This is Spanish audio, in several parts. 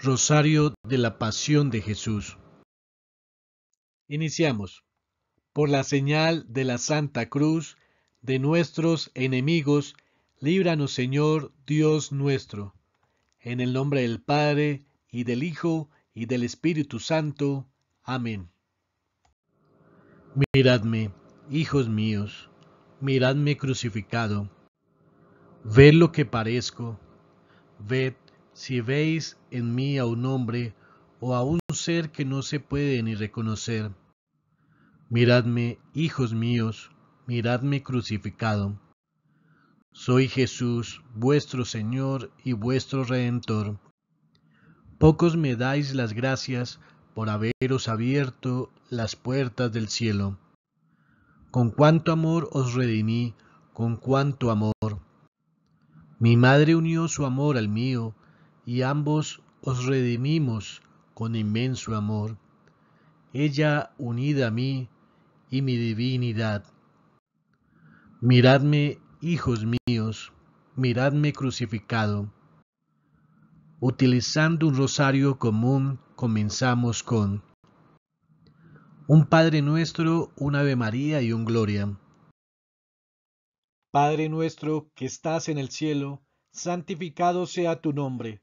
Rosario de la Pasión de Jesús. Iniciamos. Por la señal de la Santa Cruz, de nuestros enemigos, líbranos Señor Dios nuestro. En el nombre del Padre, y del Hijo, y del Espíritu Santo. Amén. Miradme, hijos míos, miradme crucificado. Ved lo que parezco. Ved si veis en mí a un hombre o a un ser que no se puede ni reconocer. Miradme, hijos míos, miradme crucificado. Soy Jesús, vuestro Señor y vuestro Redentor. Pocos me dais las gracias por haberos abierto las puertas del cielo. Con cuánto amor os redimí, con cuánto amor. Mi madre unió su amor al mío, y ambos os redimimos con inmenso amor, ella unida a mí y mi divinidad. Miradme, hijos míos, miradme crucificado. Utilizando un rosario común, comenzamos con un Padre nuestro, un Ave María y un Gloria. Padre nuestro que estás en el cielo, santificado sea tu nombre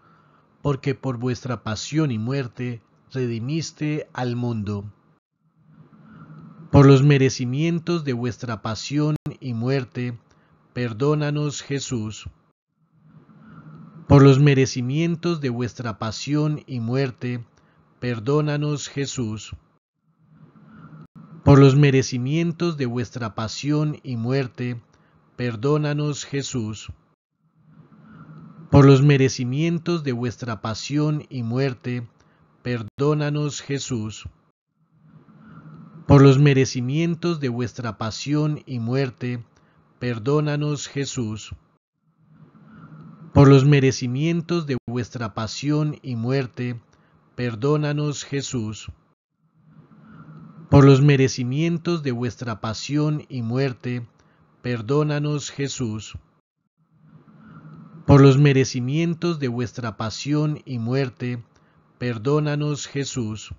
porque por vuestra pasión y muerte redimiste al mundo. Por los merecimientos de vuestra pasión y muerte, perdónanos Jesús. Por los merecimientos de vuestra pasión y muerte, perdónanos Jesús. Por los merecimientos de vuestra pasión y muerte, perdónanos Jesús. Por los merecimientos de vuestra pasión y muerte, perdónanos Jesús. Por los merecimientos de vuestra pasión y muerte, perdónanos Jesús. Por los merecimientos de vuestra pasión y muerte, perdónanos Jesús. Por los merecimientos de vuestra pasión y muerte, perdónanos Jesús. Por los merecimientos de vuestra pasión y muerte, perdónanos Jesús.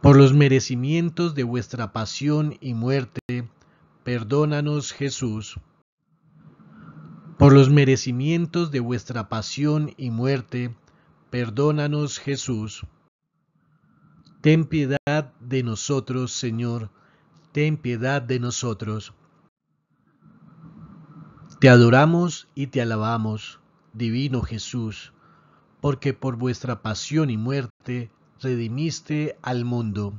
Por los merecimientos de vuestra pasión y muerte, perdónanos Jesús. Por los merecimientos de vuestra pasión y muerte, perdónanos Jesús. Ten piedad de nosotros, Señor, ten piedad de nosotros. Te adoramos y te alabamos, divino Jesús, porque por vuestra pasión y muerte redimiste al mundo.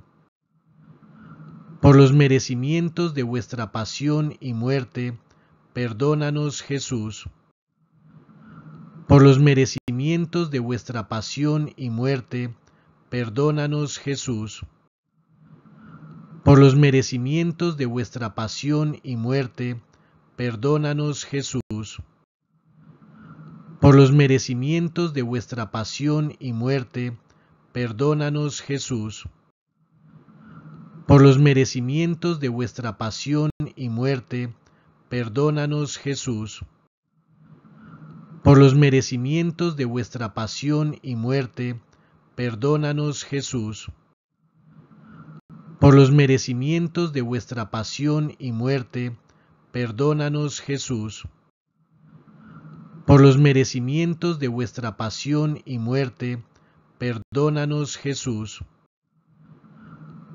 Por los merecimientos de vuestra pasión y muerte, perdónanos Jesús. Por los merecimientos de vuestra pasión y muerte, perdónanos Jesús. Por los merecimientos de vuestra pasión y muerte, Perdónanos, Jesús, por los merecimientos de vuestra pasión y muerte. Perdónanos, Jesús, por los merecimientos de vuestra pasión y muerte. Perdónanos, Jesús, por los merecimientos de vuestra pasión y muerte. Perdónanos, Jesús, por los merecimientos de vuestra pasión y muerte. Perdónanos, Jesús, por los merecimientos de vuestra pasión y muerte. Perdónanos, Jesús,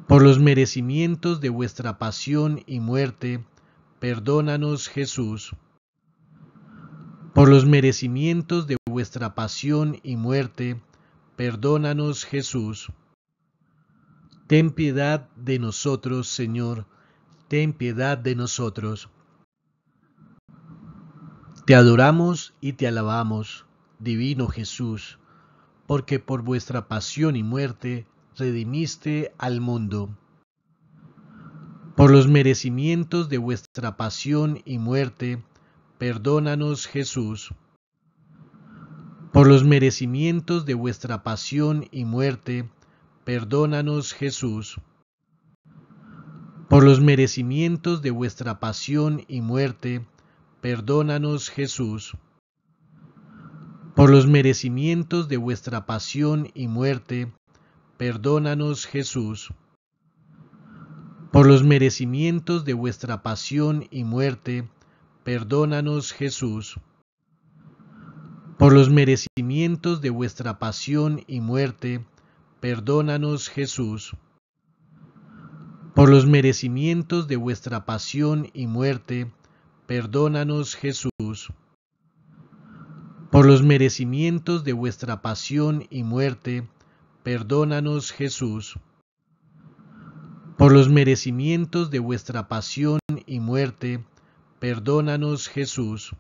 por los merecimientos de vuestra pasión y muerte. Perdónanos, Jesús, por los merecimientos de vuestra pasión y muerte. Perdónanos, Jesús. Ten piedad de nosotros, Señor, ten piedad de nosotros. Te adoramos y te alabamos, divino Jesús, porque por vuestra pasión y muerte redimiste al mundo. Por los merecimientos de vuestra pasión y muerte, perdónanos Jesús. Por los merecimientos de vuestra pasión y muerte, perdónanos Jesús. Por los merecimientos de vuestra pasión y muerte, Perdónanos, Jesús, por los merecimientos de vuestra pasión y muerte. Perdónanos, Jesús, por los merecimientos de vuestra pasión y muerte. Perdónanos, Jesús, por los merecimientos de vuestra pasión y muerte. Perdónanos, Jesús, por los merecimientos de vuestra pasión y muerte Perdónanos Jesús, por los merecimientos de vuestra pasión y muerte, perdónanos Jesús. Por los merecimientos de vuestra pasión y muerte, perdónanos Jesús.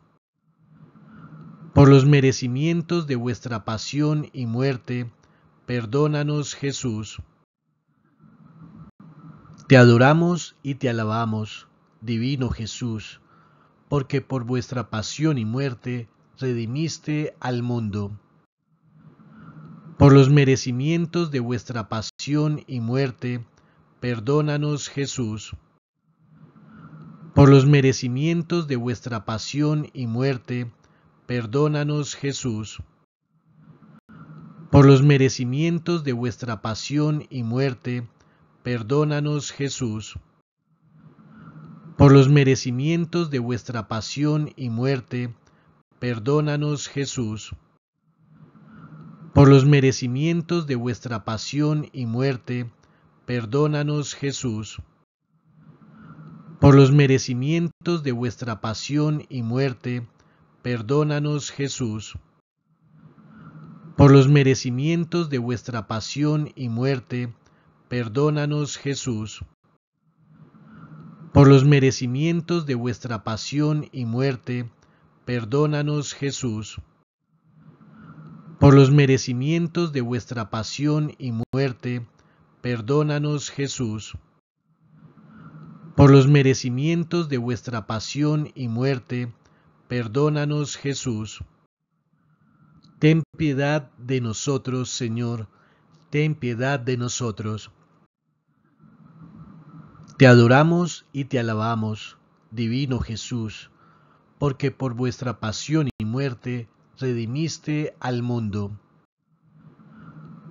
Por los merecimientos de vuestra pasión y muerte, perdónanos Jesús. Te adoramos y te alabamos, divino Jesús porque por vuestra pasión y muerte redimiste al mundo. Por los merecimientos de vuestra pasión y muerte, perdónanos Jesús. Por los merecimientos de vuestra pasión y muerte, perdónanos Jesús. Por los merecimientos de vuestra pasión y muerte, perdónanos Jesús. Por los merecimientos de vuestra pasión y muerte, perdónanos Jesús. Por los merecimientos de vuestra pasión y muerte, perdónanos Jesús. Por los merecimientos de vuestra pasión y muerte, perdónanos Jesús. Por los merecimientos de vuestra pasión y muerte, perdónanos Jesús. Por los merecimientos de vuestra pasión y muerte, perdónanos Jesús. Por los merecimientos de vuestra pasión y muerte, perdónanos Jesús. Por los merecimientos de vuestra pasión y muerte, perdónanos Jesús. Ten piedad de nosotros, Señor, ten piedad de nosotros. Te adoramos y te alabamos, divino Jesús, porque por vuestra pasión y muerte redimiste al mundo.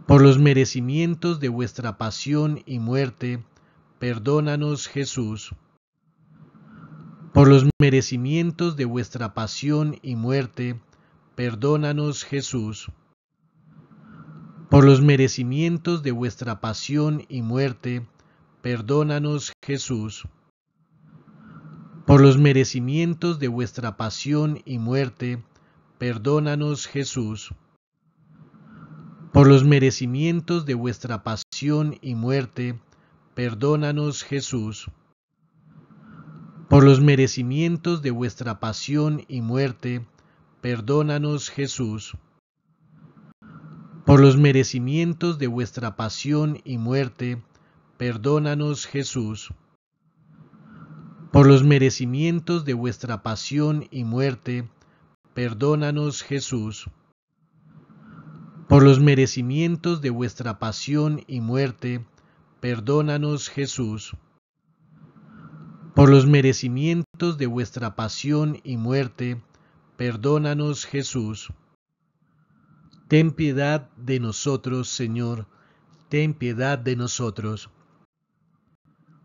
Por los merecimientos de vuestra pasión y muerte, perdónanos Jesús. Por los merecimientos de vuestra pasión y muerte, perdónanos Jesús. Por los merecimientos de vuestra pasión y muerte, Perdónanos, Jesús, por los merecimientos de vuestra pasión y muerte. Perdónanos, Jesús, por los merecimientos de vuestra pasión y muerte. Perdónanos, Jesús, por los merecimientos de vuestra pasión y muerte. Perdónanos, Jesús, por los merecimientos de vuestra pasión y muerte Perdónanos, Jesús, por los merecimientos de vuestra pasión y muerte. Perdónanos, Jesús, por los merecimientos de vuestra pasión y muerte. Perdónanos, Jesús, por los merecimientos de vuestra pasión y muerte. Perdónanos, Jesús. Ten piedad de nosotros, Señor, ten piedad de nosotros.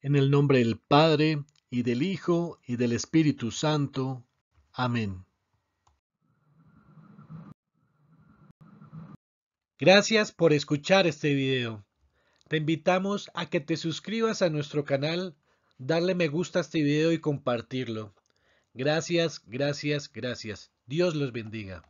En el nombre del Padre, y del Hijo, y del Espíritu Santo. Amén. Gracias por escuchar este video. Te invitamos a que te suscribas a nuestro canal, darle me gusta a este video y compartirlo. Gracias, gracias, gracias. Dios los bendiga.